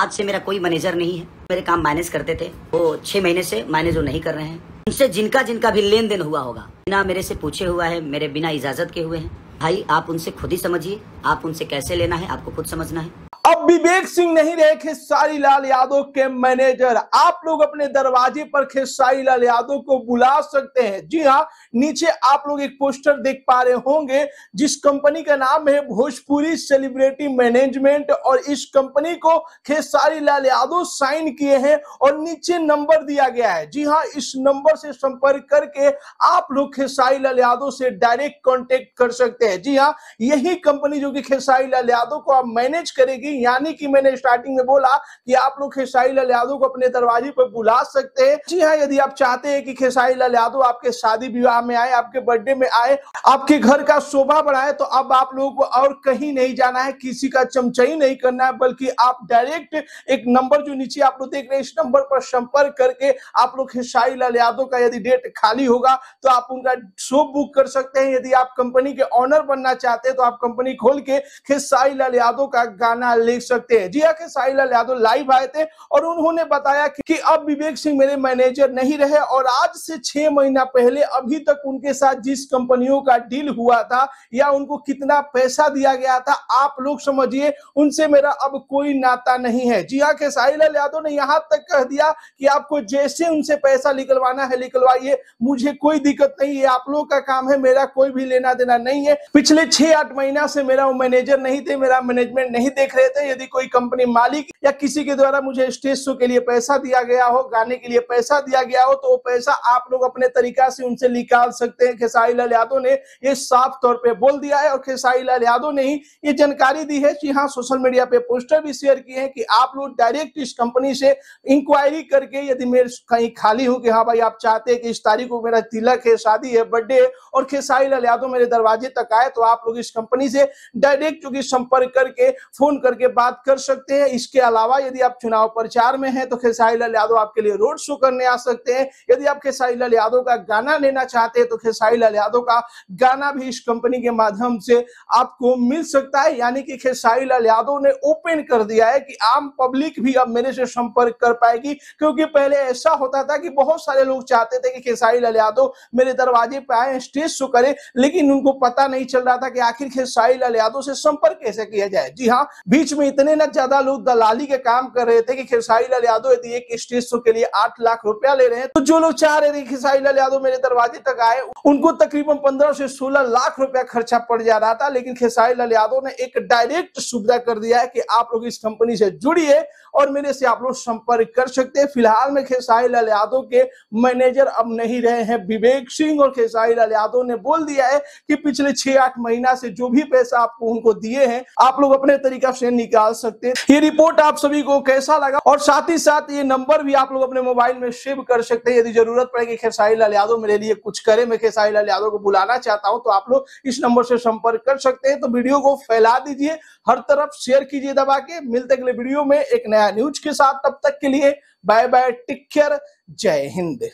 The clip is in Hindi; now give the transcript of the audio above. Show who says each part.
Speaker 1: आज से मेरा कोई मैनेजर नहीं है मेरे काम मैनेज करते थे वो छह महीने से मैनेज वो नहीं कर रहे हैं उनसे जिनका जिनका भी लेन देन हुआ होगा बिना मेरे से पूछे हुआ है मेरे बिना इजाजत के हुए हैं भाई आप उनसे खुद ही समझिए आप उनसे कैसे लेना है आपको खुद समझना है विवेक सिंह नहीं रहे खेसारी लाल यादव के मैनेजर आप लोग अपने दरवाजे पर खेसारी लाल यादव को बुला सकते हैं जी हाँ नीचे आप लोग एक पोस्टर देख पा रहे होंगे जिस कंपनी का नाम है भोजपुरी सेलिब्रिटी मैनेजमेंट और इस कंपनी को खेसारी लाल यादव साइन किए हैं और नीचे नंबर दिया गया है जी हाँ इस नंबर से संपर्क करके आप लोग खेसारी लाल यादव से डायरेक्ट कॉन्टेक्ट कर सकते हैं जी हाँ यही कंपनी जो कि खेसारी लाल यादव को आप मैनेज करेगी यहाँ यानी कि मैंने स्टार्टिंग में बोला कि आप लोग खेसाई लाल यादव को अपने दरवाजे पर बुला सकते हैं जी हाँ यदि आप चाहते हैं कि खेसाई लाल यादव आपके शादी विवाह में आए आपके बर्थडे में आए आपके घर का शोभा बढ़ाए तो अब आप लोगों को और कहीं नहीं जाना है किसी का चमचाई नहीं करना है बल्कि आप डायरेक्ट एक नंबर जो नीचे आप लोग देख रहे हैं इस नंबर पर संपर्क करके आप लोग खेसाई लाल यादव का यदि डेट खाली होगा तो आप उनका शो बुक कर सकते हैं यदि आप कंपनी के ऑनर बनना चाहते हैं तो आप कंपनी खोल के खेसाई लाल यादव का गाना लिख सकते हैं जी हाँ, के साहिल यादव लाइव आए थे और उन्होंने बताया कि अब विवेक सिंह मेरे मैनेजर नहीं रहे और आज से छह महीना पहले अभी तक उनके साथ जिस कंपनियों का डील हुआ था या उनको कितना पैसा दिया गया था आप लोग समझिए उनसे मेरा अब कोई नाता नहीं है जिया हाँ, के साहिल यादव ने यहां तक कह दिया कि आपको जैसे उनसे पैसा निकलवाना है निकलवाइए मुझे कोई दिक्कत नहीं है आप लोगों का काम है मेरा कोई भी लेना देना नहीं है पिछले छह आठ महीना से मेरा मैनेजर नहीं थे मेरा मैनेजमेंट नहीं देख रहे थे ये यदि कोई कंपनी मालिक या किसी के द्वारा मुझे स्टेज शो के लिए पैसा दिया गया हो गाने के लिए पैसा दिया गया हो तो वो पैसा आप लोग अपने तरीका से उनसे निकाल सकते हैं खेसारी लाल यादव ने ये साफ तौर पर बोल दिया है और खेसारी लाल यादव ने ही ये जानकारी दी है कि हाँ सोशल मीडिया पे पोस्टर भी शेयर किए हैं कि आप लोग डायरेक्ट इस कंपनी से इंक्वायरी करके यदि मेरे कहीं खाली हूँ कि हाँ भाई आप चाहते हैं कि इस तारीख को मेरा तिलक है शादी है बर्थडे और खेसारी लाल यादव मेरे दरवाजे तक आए तो आप लोग इस कंपनी से डायरेक्ट चूंकि संपर्क करके फोन करके बात बात कर सकते हैं इसके अलावा यदि आप चुनाव प्रचार में हैं तो खेसारी लाल यादव आपके लिए रोड शो करने आ सकते हैं यदि आप खेसारी लाल यादव का गाना लेना चाहते हैं तो खेसारी लाल यादव का गाना भी इस कंपनी के माध्यम से आपको मिल सकता है यानी कि खेसारी लाल यादव ने ओपन कर दिया है कि आम पब्लिक भी अब मेरे से संपर्क कर पाएगी क्योंकि पहले ऐसा होता था कि बहुत सारे लोग चाहते थे कि खेसारी लाल यादव मेरे दरवाजे पर आए स्टेज शो करें लेकिन उनको पता नहीं चल रहा था कि आखिर खेसारी लाल यादव से संपर्क कैसे किया जाए जी हाँ बीच में इतने ना ज्यादा लोग दलाली के काम कर रहे थे कि खेसारी लाल यादव यदि एक स्टेज शो के लिए आठ लाख रुपया ले रहे हैं तो जो लोग चाह रहे थे खेसारी लाल यादव मेरे दरवाजे तक आए उनको तकरीबन पंद्रह से सोलह लाख रुपया खर्चा पड़ जा रहा था लेकिन खेसारी लाल यादव ने एक डायरेक्ट सुविधा कर दिया है कि आप लोग इस कंपनी से जुड़िए और मेरे से आप लोग संपर्क कर सकते हैं फिलहाल में खेसारी लाल यादव के मैनेजर अब नहीं रहे हैं विवेक सिंह और खेसारी लाल यादव ने बोल दिया है कि पिछले छह आठ महीना से जो भी पैसा आपको उनको दिए हैं आप लोग अपने तरीका से निकाल डाल सकते हैं ये रिपोर्ट आप सभी को कैसा लगा और साथ ही साथ ये नंबर भी आप लोग अपने मोबाइल में सेव कर सकते हैं यदि जरूरत पड़ेगी खेसारी लाल यादव मेरे लिए कुछ करे मैं खेसारी लाल यादव को बुलाना चाहता हूँ तो आप लोग इस नंबर से संपर्क कर सकते हैं तो वीडियो को फैला दीजिए हर तरफ शेयर कीजिए दबा के मिलते अगले वीडियो में एक नया न्यूज के साथ तब तक के लिए बाय बाय टिक केयर जय हिंद